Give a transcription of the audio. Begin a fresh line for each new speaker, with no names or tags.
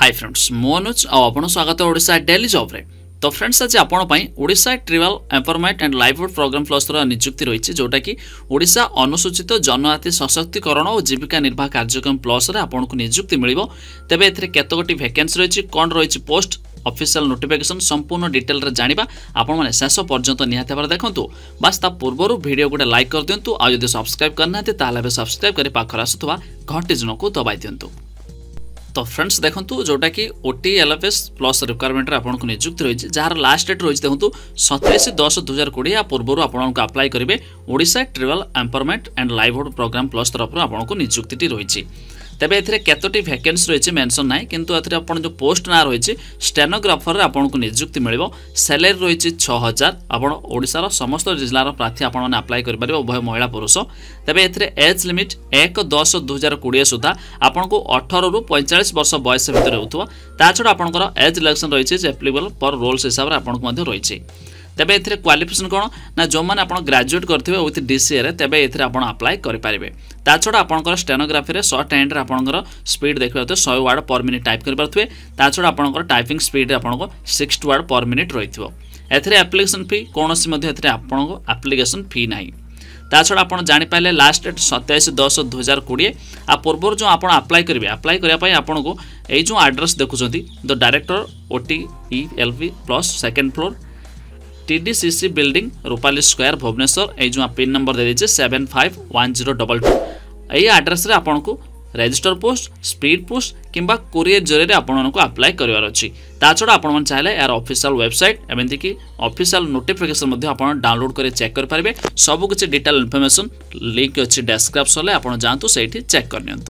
high friends ମୁଁ ଅନୁଜ ଆଉ ଆପଣ ସ୍ୱାଗତ ଓଡ଼ିଶା ଡେଲି ଜବ୍ରେ ତ ଫ୍ରେଣ୍ଡସ୍ ଆଜି ଆପଣ ପାଇଁ Odisha tribal empowerment and livelihood programme ପ୍ଲସ୍ର ନିଯୁକ୍ତି ରହିଛି ଯେଉଁଟାକି ଓଡ଼ିଶା ଅନୁସୂଚିତ ଜନଜାତି ସଶକ୍ତିକରଣ ଓ ଜୀବିକା ନିର୍ବାହ କାର୍ଯ୍ୟକ୍ରମ ପ୍ଲସ୍ରେ ଆପଣଙ୍କୁ ନିଯୁକ୍ତି ମିଳିବ ତେବେ ଏଥିରେ କେତେଗୋଟି ଭ୍ୟାକେନ୍ସି ରହିଛି କ'ଣ ରହିଛି ପୋଷ୍ଟ ଅଫିସିଆଲ ନୋଟିଫିକେସନ୍ ସମ୍ପୂର୍ଣ୍ଣ ଡିଟେଲରେ ଜାଣିବା ଆପଣମାନେ ଶେଷ ପର୍ଯ୍ୟନ୍ତ ନିହାତି ଭାବରେ ଦେଖନ୍ତୁ ବାସ୍ ତା ପୂର୍ବରୁ ଭିଡ଼ିଓ ଗୋଟେ ଲାଇକ୍ କରିଦିଅନ୍ତୁ ଆଉ ଯଦି ସବସ୍କ୍ରାଇବ୍ କରିନାହାନ୍ତି ତାହେଲେ ଏବେ ସବସ୍କ୍ରାଇବ୍ କରି ପାଖରେ ଆସୁଥିବା ଘଣ୍ଟି ଜଣକୁ ଦବାଇ ଦିଅନ୍ତୁ ତ ଫ୍ରେଣ୍ଡସ୍ ଦେଖନ୍ତୁ ଯେଉଁଟାକି O T L F S plus ରିକ୍ୱାରମେଣ୍ଟରେ ଆପଣଙ୍କୁ ନିଯୁକ୍ତି ରହିଛି ଯାହାର ଲାଷ୍ଟ ଡେଟ୍ ରହିଛି ଦେଖନ୍ତୁ ସତେଇଶ ଦଶ ଦୁଇ ହଜାର କୋଡ଼ିଏ ୟା ପୂର୍ବରୁ ଆପଣଙ୍କୁ ଆପ୍ଲାଏ କରିବେ Odisha tribal empowerment and livelihood programme plus ତରଫରୁ ଆପଣଙ୍କୁ ନିଯୁକ୍ତିଟି ରହିଛି ତେବେ ଏଥିରେ କେତୋଟି ଭ୍ୟାକେନ୍ସି ରହିଛି ମେନ୍ସନ୍ ନାହିଁ କିନ୍ତୁ ଏଥିରେ ଆପଣ ଯେଉଁ ପୋଷ୍ଟ ନାଁ ରହିଛି ଷ୍ଟେନୋଗ୍ରାଫରରେ ଆପଣଙ୍କୁ ନିଯୁକ୍ତି ମିଳିବ ସାଲେରୀ ରହିଛି ଛଅ ହଜାର ଆପଣ ଓଡ଼ିଶାର ସମସ୍ତ ଜିଲ୍ଲାର ପ୍ରାର୍ଥୀ ଆପଣମାନେ ଆପ୍ଲାଏ କରିପାରିବେ ଉଭୟ ମହିଳା ପୁରୁଷ ତେବେ ଏଥିରେ ଏଜ୍ ଲିମିଟ୍ ଏକ ଦଶ ଦୁଇହଜାର କୋଡ଼ିଏ ସୁଦ୍ଧା ଆପଣଙ୍କୁ ଅଠରରୁ ପଇଁଚାଳିଶ ବର୍ଷ ବୟସ ଭିତରେ ହେଉଥିବ ତା ଛଡ଼ା ଆପଣଙ୍କର ଏଜ୍ ରିଲାକ୍ସନ୍ ରହିଛି ଯେ ଆପ୍ଲିକେବଲ୍ ଫର୍ ରୋଲ୍ସ ହିସାବରେ ଆପଣଙ୍କୁ ମଧ୍ୟ ରହିଛି ତେବେ ଏଥିରେ କ୍ୱାଲିଫିକେସନ୍ କ'ଣ ନା ଯେଉଁମାନେ ଆପଣ ଗ୍ରାଜୁଏଟ୍ କରିଥିବେ ୱିଥ୍ ଡିସିଏରେ ତେବେ ଏଥିରେ ଆପଣ ଆପ୍ଲାଏ କରିପାରିବେ ତା ଛଡ଼ା ଆପଣଙ୍କର ଷ୍ଟେନୋଗ୍ରାଫିରେ ସର୍ଟ ହ୍ୟାଣ୍ଡରେ ଆପଣଙ୍କର ସ୍ପିଡ୍ ଦେଖିପାରୁଥିବେ ଶହେ ୱାର୍ଡ଼ ପର୍ ମିନିଟ୍ ଟାଇପ୍ କରିପାରୁଥିବେ ତା ଛଡ଼ା ଆପଣଙ୍କର ଟାଇପିଂ ସ୍ପିଡ୍ରେ ଆପଣଙ୍କ ସିକ୍ସଟି ୱାର୍ଡ଼ ପର୍ ମିନିଟ୍ ରହିଥିବ ଏଥିରେ ଆପ୍ଲିକେସନ୍ ଫି କୌଣସି ମଧ୍ୟ ଏଥିରେ ଆପଣଙ୍କ ଆପ୍ଲିକେସନ୍ ଫି ନାହିଁ ତା ଛଡ଼ା ଆପଣ ଜାଣିପାରିଲେ ଲାଷ୍ଟ ଡେଟ୍ ସତେଇଶ ଦଶ ଦୁଇହଜାର କୋଡ଼ିଏ ଆଉ ପୂର୍ବରୁ ଯେଉଁ ଆପଣ ଆପ୍ଲାଏ କରିବେ ଆପ୍ଲାଏ କରିବା ପାଇଁ ଆପଣଙ୍କୁ ଏଇ ଯେଉଁ ଆଡ୍ରେସ୍ ଦେଖୁଛନ୍ତି the director O T E L P plus second floor TDCC building Rupali square Bhubaneswar ये जो पिन नंबर दे दीजिए seven five one zero double two यही आड्रेस आपको ରେଜିଷ୍ଟର ପୋଷ୍ଟ ସ୍ପିଡ୍ ପୋଷ୍ଟ କିମ୍ବା କୋରିୟର ଜରିଆରେ ଆପଣମାନଙ୍କୁ ଆପ୍ଲାଏ କରିବାର ଅଛି ତା ଛଡ଼ା ଆପଣମାନେ ଚାହିଁଲେ ଏହାର ଅଫିସିଆଲ ୱେବସାଇଟ୍ ଏମିତିକି ଅଫିସିଆଲ ନୋଟିଫିକେସନ୍ ମଧ୍ୟ ଆପଣ ଡାଉନଲୋଡ୍ କରି ଚେକ୍ କରିପାରିବେ ସବୁକିଛି ଡିଟେଲ୍ ଇନଫର୍ମେସନ୍ ଲିଙ୍କ୍ ଅଛି ଡେସ୍କ୍ରିପ୍ସନ୍ରେ ଆପଣ ଯାଆନ୍ତୁ ସେଇଠି ଚେକ୍ କରିନିଅନ୍ତୁ